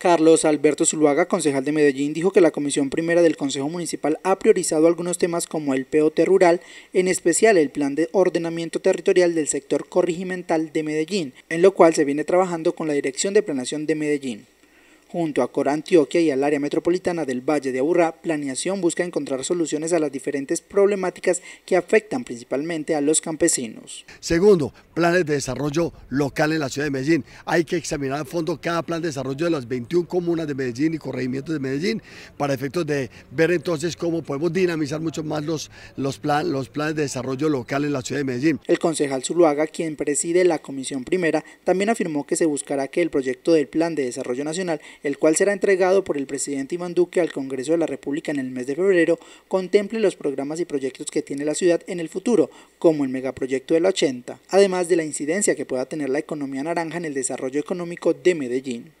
Carlos Alberto Zuluaga, concejal de Medellín, dijo que la Comisión Primera del Consejo Municipal ha priorizado algunos temas como el POT rural, en especial el Plan de Ordenamiento Territorial del Sector Corregimental de Medellín, en lo cual se viene trabajando con la Dirección de Planación de Medellín. Junto a Cora Antioquia y al área metropolitana del Valle de Aburrá, Planeación busca encontrar soluciones a las diferentes problemáticas que afectan principalmente a los campesinos. Segundo, planes de desarrollo local en la ciudad de Medellín. Hay que examinar a fondo cada plan de desarrollo de las 21 comunas de Medellín y corregimientos de Medellín para efectos de ver entonces cómo podemos dinamizar mucho más los, los, plan, los planes de desarrollo local en la ciudad de Medellín. El concejal Zuluaga, quien preside la Comisión Primera, también afirmó que se buscará que el proyecto del Plan de Desarrollo Nacional el cual será entregado por el presidente Iván Duque al Congreso de la República en el mes de febrero, contemple los programas y proyectos que tiene la ciudad en el futuro, como el megaproyecto del 80, además de la incidencia que pueda tener la economía naranja en el desarrollo económico de Medellín.